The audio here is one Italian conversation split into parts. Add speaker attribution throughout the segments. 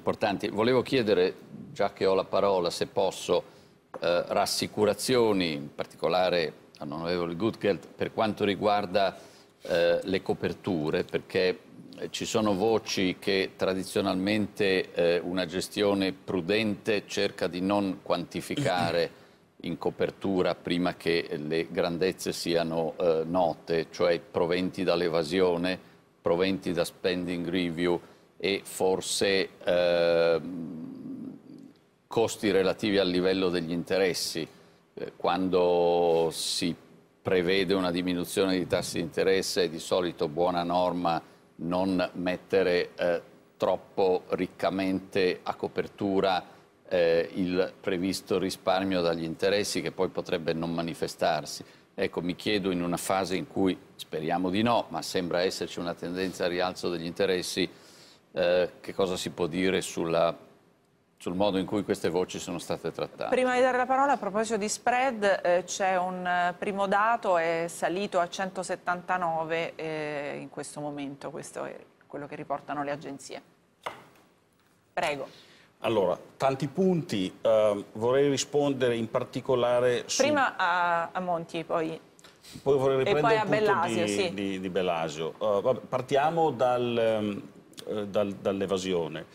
Speaker 1: importanti. Volevo chiedere, già che ho la parola, se posso, eh, rassicurazioni, in particolare all'onorevole Gutgeld, per quanto riguarda eh, le coperture, perché eh, ci sono voci che tradizionalmente eh, una gestione prudente cerca di non quantificare in copertura prima che le grandezze siano eh, note, cioè proventi dall'evasione, proventi da spending review, e forse eh, costi relativi al livello degli interessi. Eh, quando si prevede una diminuzione di tassi di interesse è di solito buona norma non mettere eh, troppo riccamente a copertura eh, il previsto risparmio dagli interessi che poi potrebbe non manifestarsi. Ecco, mi chiedo in una fase in cui, speriamo di no, ma sembra esserci una tendenza al rialzo degli interessi, eh, che cosa si può dire sulla sul modo in cui queste voci sono state trattate. Prima di dare la parola, a proposito di spread, eh, c'è un eh, primo dato, è salito a 179 eh, in questo momento, questo è quello che riportano le agenzie. Prego.
Speaker 2: Allora, tanti punti, ehm, vorrei rispondere in particolare su... Prima
Speaker 1: a, a Monti, poi...
Speaker 2: Poi vorrei riprendere e poi a Bellasio, di, sì. di, di Bellasio. Uh, eh, vabbè, partiamo dal, ehm, eh, dal, dall'evasione.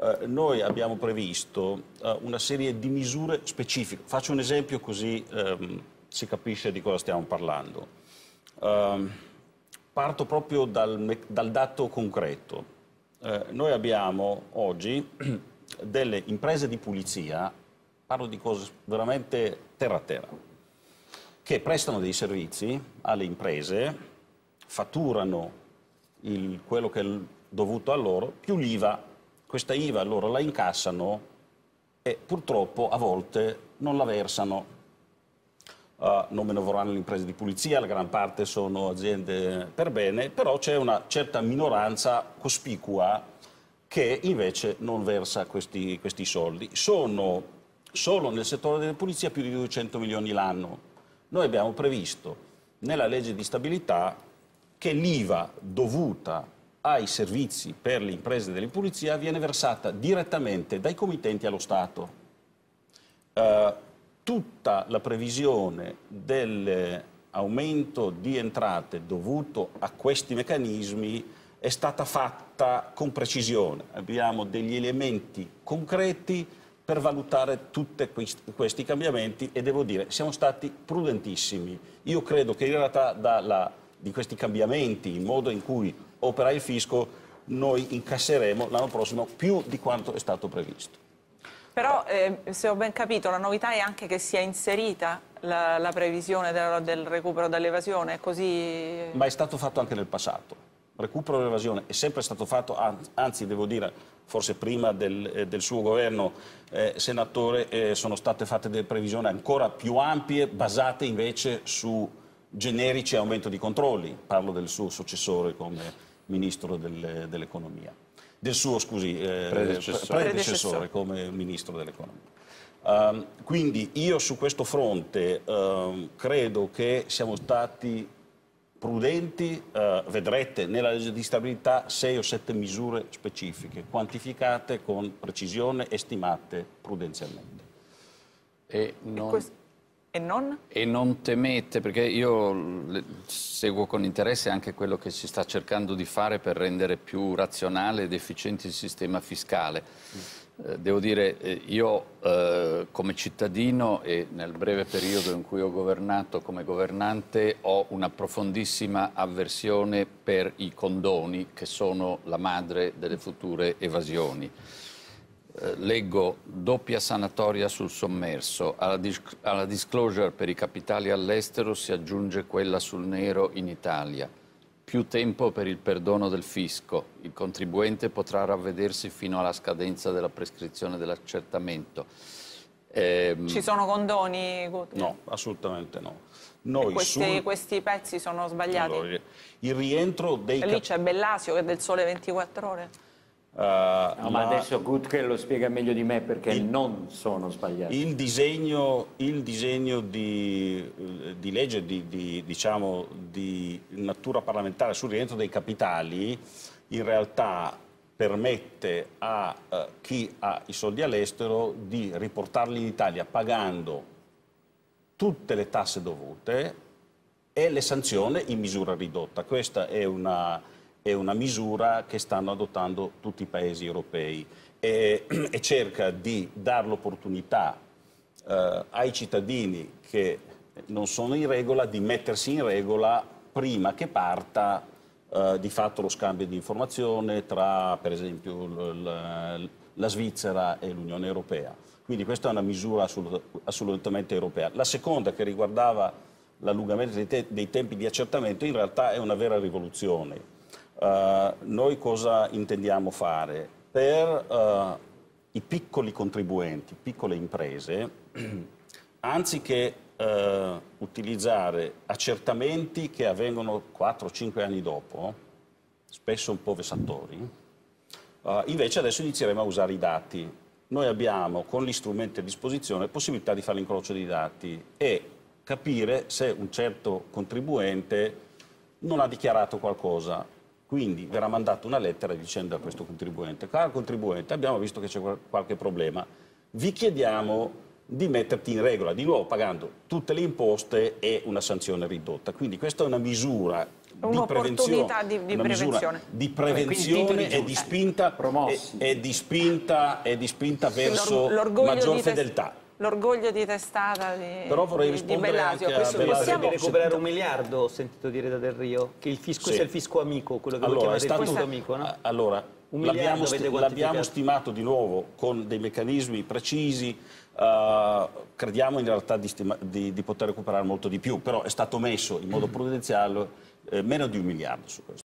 Speaker 2: Eh, noi abbiamo previsto eh, una serie di misure specifiche. Faccio un esempio così ehm, si capisce di cosa stiamo parlando. Ehm, parto proprio dal, dal dato concreto. Eh, noi abbiamo oggi delle imprese di pulizia, parlo di cose veramente terra a terra, che prestano dei servizi alle imprese, fatturano il, quello che dovuto a loro, più l'IVA. Questa IVA loro la incassano e purtroppo a volte non la versano. Uh, non me ne vorranno le imprese di pulizia, la gran parte sono aziende per bene, però c'è una certa minoranza cospicua che invece non versa questi, questi soldi. Sono solo nel settore della pulizia più di 200 milioni l'anno. Noi abbiamo previsto nella legge di stabilità che l'IVA dovuta ai servizi per le imprese dell'impulizia viene versata direttamente dai committenti allo Stato. Uh, tutta la previsione dell'aumento di entrate dovuto a questi meccanismi è stata fatta con precisione. Abbiamo degli elementi concreti per valutare tutti questi cambiamenti e devo dire siamo stati prudentissimi. Io credo che in realtà dalla, di questi cambiamenti, il modo in cui opera il fisco, noi incasseremo l'anno prossimo più di quanto è stato previsto.
Speaker 1: Però, eh, se ho ben capito, la novità è anche che sia inserita la, la previsione del, del recupero dall'evasione, così...
Speaker 2: Ma è stato fatto anche nel passato. Recupero dell'evasione è sempre stato fatto, anzi devo dire, forse prima del, eh, del suo governo, eh, senatore, eh, sono state fatte delle previsioni ancora più ampie, basate invece su generici aumento di controlli. Parlo del suo successore come ministro del, dell'economia, del suo scusi, eh, predecessore. predecessore. come ministro dell'economia. Um, quindi io su questo fronte um, credo che siamo stati prudenti, uh, vedrete nella legge di stabilità 6 o 7 misure specifiche, quantificate con
Speaker 1: precisione e stimate prudenzialmente. E non... e e non? E non temete, perché io seguo con interesse anche quello che si sta cercando di fare per rendere più razionale ed efficiente il sistema fiscale. Eh, devo dire, eh, io eh, come cittadino e nel breve periodo in cui ho governato come governante ho una profondissima avversione per i condoni che sono la madre delle future evasioni. Eh, leggo doppia sanatoria sul sommerso, alla, dis alla disclosure per i capitali all'estero si aggiunge quella sul nero in Italia, più tempo per il perdono del fisco, il contribuente potrà ravvedersi fino alla scadenza della prescrizione dell'accertamento. Ehm... Ci sono condoni? Guti? No, assolutamente no. Questi, sul... questi, pezzi sono sbagliati? Allora, il rientro
Speaker 2: dei... lì c'è
Speaker 1: Bellasio che è del Sole 24 Ore
Speaker 2: no, eh, ma adesso Gutke
Speaker 1: lo spiega meglio di me perché il, non sono sbagliato
Speaker 2: Il disegno, il disegno di, eh, di, legge di, di, diciamo, di, natura parlamentare sul rientro dei capitali in realtà permette a eh, chi ha i soldi all'estero di riportarli in Italia pagando tutte le tasse dovute e le sanzioni in misura ridotta. Questa è una è una misura che stanno adottando tutti i paesi europei e, e cerca di dare l'opportunità eh, ai cittadini che non sono in regola di mettersi in regola prima che parta eh, di fatto lo scambio di informazione tra per esempio la Svizzera e l'Unione Europea. Quindi questa è una misura assolut assolutamente europea. La seconda che riguardava l'allungamento dei, te dei tempi di accertamento in realtà è una vera rivoluzione eh, noi cosa intendiamo fare? Per eh, i piccoli contribuenti, piccole imprese, anziché eh, utilizzare accertamenti che avvengono 4-5 anni dopo, spesso un po' vessatori, eh, invece adesso inizieremo a usare i dati. Noi abbiamo con gli strumenti a disposizione possibilità di fare l'incrocio dei dati e capire se un certo contribuente non ha dichiarato qualcosa quindi verrà mandata una lettera dicendo a questo contribuente, caro contribuente, abbiamo visto che c'è qualche problema, vi chiediamo di metterti in regola, di nuovo pagando tutte le imposte e una sanzione ridotta. Quindi questa è una misura di prevenzione, di, di prevenzione, di prevenzione e, di spinta, e, e, di spinta, e di spinta verso maggior fedeltà
Speaker 1: l'orgoglio di testata di, Però vorrei di, di Bellasio. Questo Bellasio. Possiamo recuperare
Speaker 2: un miliardo, ho sentito dire da Del Rio, che il fisco sì. sia il fisco amico, quello che allora, voi chiamate il fisco amico, no? Allora, l'abbiamo sti stimato di nuovo con dei meccanismi precisi, uh, crediamo in realtà di, di, di, poter recuperare molto di più, però è stato messo in modo prudenziale eh, meno di un miliardo su questo.